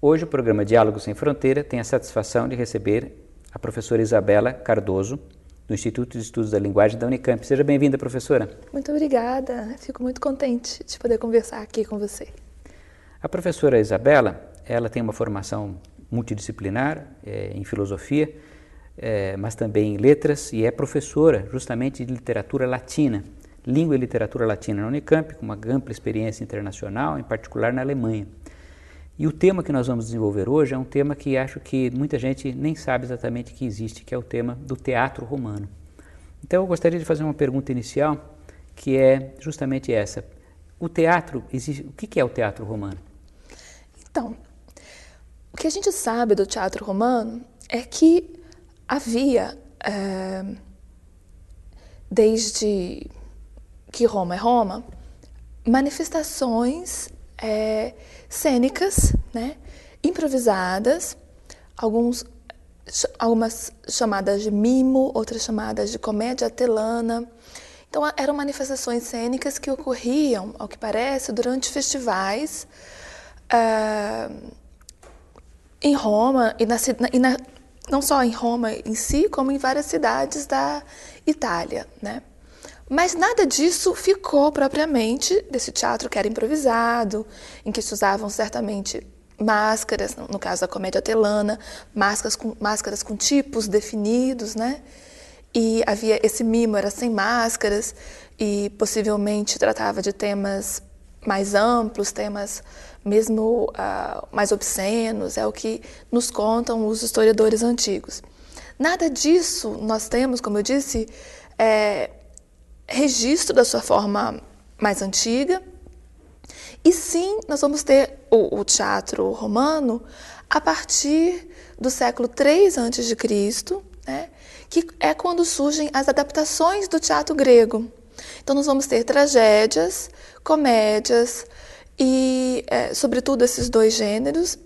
Hoje o programa Diálogo Sem Fronteira tem a satisfação de receber a professora Isabela Cardoso, do Instituto de Estudos da Linguagem da Unicamp. Seja bem-vinda, professora. Muito obrigada. Fico muito contente de poder conversar aqui com você. A professora Isabela, ela tem uma formação multidisciplinar é, em filosofia, é, mas também em letras e é professora justamente de literatura latina, língua e literatura latina na Unicamp, com uma ampla experiência internacional, em particular na Alemanha. E o tema que nós vamos desenvolver hoje é um tema que acho que muita gente nem sabe exatamente que existe, que é o tema do teatro romano. Então eu gostaria de fazer uma pergunta inicial, que é justamente essa. O teatro, existe, o que é o teatro romano? Então, o que a gente sabe do teatro romano é que havia, é, desde que Roma é Roma, manifestações é, cênicas, né, improvisadas, alguns, algumas chamadas de mimo, outras chamadas de comédia telana. Então, eram manifestações cênicas que ocorriam, ao que parece, durante festivais uh, em Roma e, na, e na, não só em Roma em si, como em várias cidades da Itália, né? Mas nada disso ficou propriamente desse teatro que era improvisado, em que se usavam certamente máscaras, no caso da comédia telana, máscaras com, máscaras com tipos definidos, né? E havia esse mimo, era sem máscaras, e possivelmente tratava de temas mais amplos, temas mesmo uh, mais obscenos, é o que nos contam os historiadores antigos. Nada disso nós temos, como eu disse, é, registro da sua forma mais antiga. E sim, nós vamos ter o, o teatro romano a partir do século III a.C., né, que é quando surgem as adaptações do teatro grego. Então, nós vamos ter tragédias, comédias e, é, sobretudo, esses dois gêneros.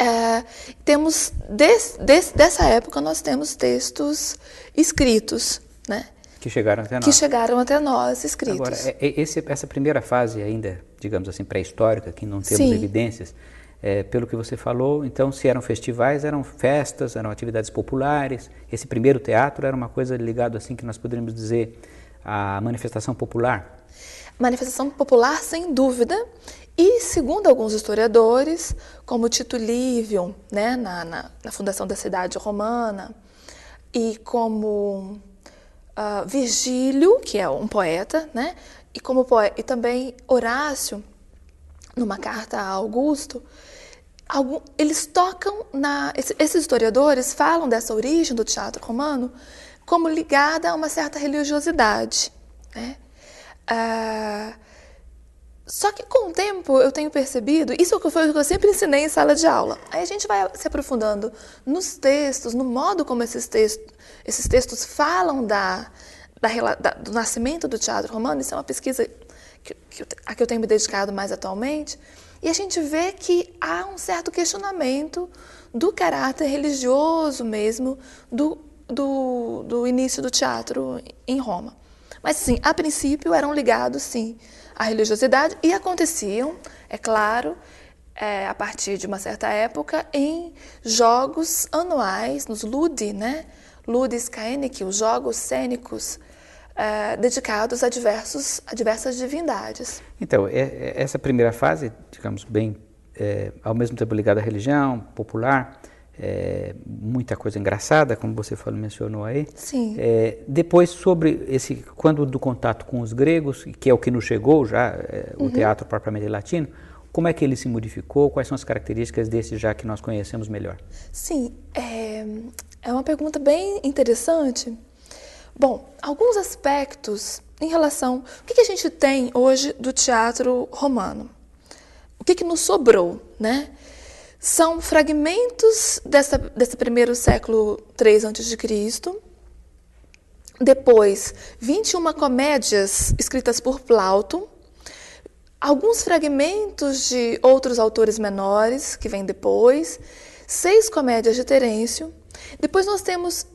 É, temos des, des, dessa época nós temos textos escritos, né? Que chegaram até nós. Que chegaram até nós, escritos. Agora, é, é, esse, essa primeira fase ainda, digamos assim, pré-histórica, que não temos Sim. evidências, é, pelo que você falou, então se eram festivais, eram festas, eram atividades populares. Esse primeiro teatro era uma coisa ligada, assim, que nós poderíamos dizer, à manifestação popular. Manifestação popular, sem dúvida. E, segundo alguns historiadores, como Tito Livio, né, na, na, na fundação da cidade romana, e como uh, Virgílio, que é um poeta, né? E, como poeta, e também Horácio, numa carta a Augusto, algum, eles tocam na. Esses historiadores falam dessa origem do teatro romano como ligada a uma certa religiosidade. Né? Uh, só que com o tempo eu tenho percebido, isso é foi o que eu sempre ensinei em sala de aula. Aí a gente vai se aprofundando nos textos, no modo como esses textos, esses textos falam da, da, da do nascimento do teatro romano. Isso é uma pesquisa que, que, a que eu tenho me dedicado mais atualmente. E a gente vê que há um certo questionamento do caráter religioso mesmo do, do, do início do teatro em Roma. Mas, sim, a princípio eram ligados, sim, a religiosidade e aconteciam, é claro, é, a partir de uma certa época, em jogos anuais, nos Ludi, né? Ludis Caenic, os jogos cênicos é, dedicados a, diversos, a diversas divindades. Então, é, é essa primeira fase, digamos, bem, é, ao mesmo tempo ligada à religião popular, é, muita coisa engraçada, como você falou, mencionou aí. Sim. É, depois, sobre esse, quando do contato com os gregos, que é o que nos chegou já, é, o uhum. teatro propriamente latino, como é que ele se modificou? Quais são as características desse já que nós conhecemos melhor? Sim, é, é uma pergunta bem interessante. Bom, alguns aspectos em relação. O que, que a gente tem hoje do teatro romano? O que, que nos sobrou, né? são fragmentos dessa, desse primeiro século III a.C. Depois, 21 comédias escritas por Plauto, alguns fragmentos de outros autores menores, que vêm depois, seis comédias de Terêncio. Depois nós temos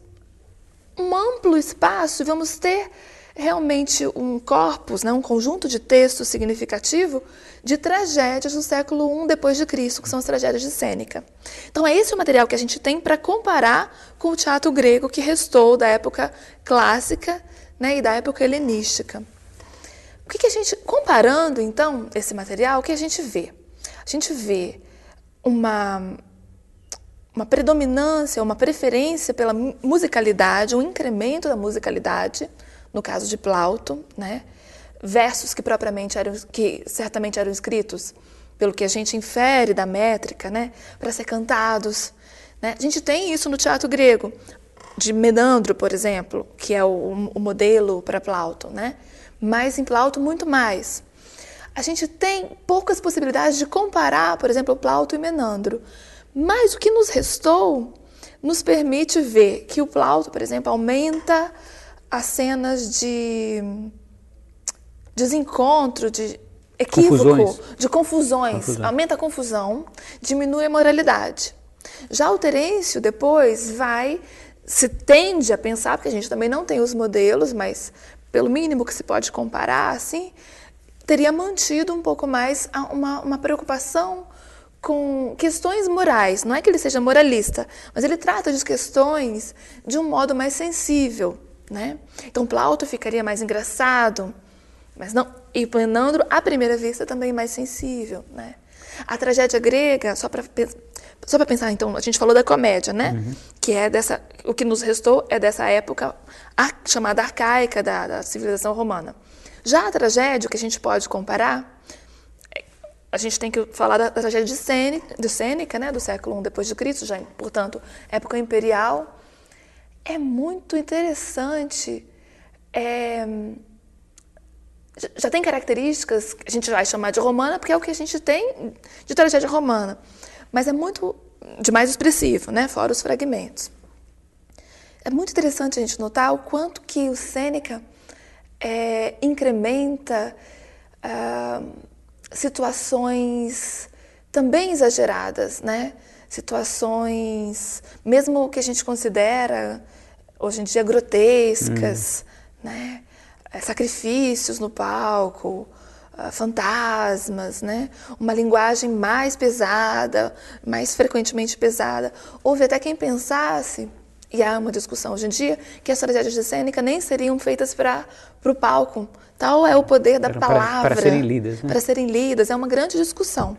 um amplo espaço e vamos ter realmente um corpus, né, um conjunto de textos significativo de tragédias do século I depois de Cristo, que são as tragédias de Sêneca. Então é esse o material que a gente tem para comparar com o teatro grego que restou da época clássica né, e da época helenística. O que, que a gente comparando então esse material, o que a gente vê? A gente vê uma uma predominância, uma preferência pela musicalidade, um incremento da musicalidade, no caso de Plauto, né? versos que propriamente eram que certamente eram escritos pelo que a gente infere da métrica, né, para ser cantados. Né? A gente tem isso no teatro grego, de Menandro, por exemplo, que é o, o modelo para Plauto, né? mas em Plauto muito mais. A gente tem poucas possibilidades de comparar, por exemplo, Plauto e Menandro, mas o que nos restou nos permite ver que o Plauto, por exemplo, aumenta as cenas de desencontro, de equívoco, confusões. de confusões. Aumenta a confusão, diminui a moralidade. Já o Terêncio, depois, vai, se tende a pensar, porque a gente também não tem os modelos, mas pelo mínimo que se pode comparar, assim, teria mantido um pouco mais uma, uma preocupação com questões morais. Não é que ele seja moralista, mas ele trata de questões de um modo mais sensível. Né? Então, Plauto ficaria mais engraçado, mas não. E Menandro, à primeira vista, também mais sensível. Né? A tragédia grega, só para só para pensar, então, a gente falou da comédia, né? Uhum. Que é dessa, o que nos restou é dessa época chamada arcaica da, da, civilização romana. Já a tragédia, que a gente pode comparar, a gente tem que falar da, da tragédia de Sêneca, de Sêneca, né? Do século I depois de Cristo, já, portanto, época imperial, é muito interessante. É, já tem características que a gente vai chamar de romana, porque é o que a gente tem de tragédia romana. Mas é muito de mais expressivo, né? fora os fragmentos. É muito interessante a gente notar o quanto que o Sêneca é, incrementa ah, situações também exageradas, né? situações, mesmo que a gente considera hoje em dia grotescas, hum. né? É, sacrifícios no palco, ah, fantasmas, né? uma linguagem mais pesada, mais frequentemente pesada. Houve até quem pensasse, e há uma discussão hoje em dia, que as tragédias de cênica nem seriam feitas para o palco. Tal é o poder da palavra. Para serem lidas. Né? Para serem lidas, é uma grande discussão.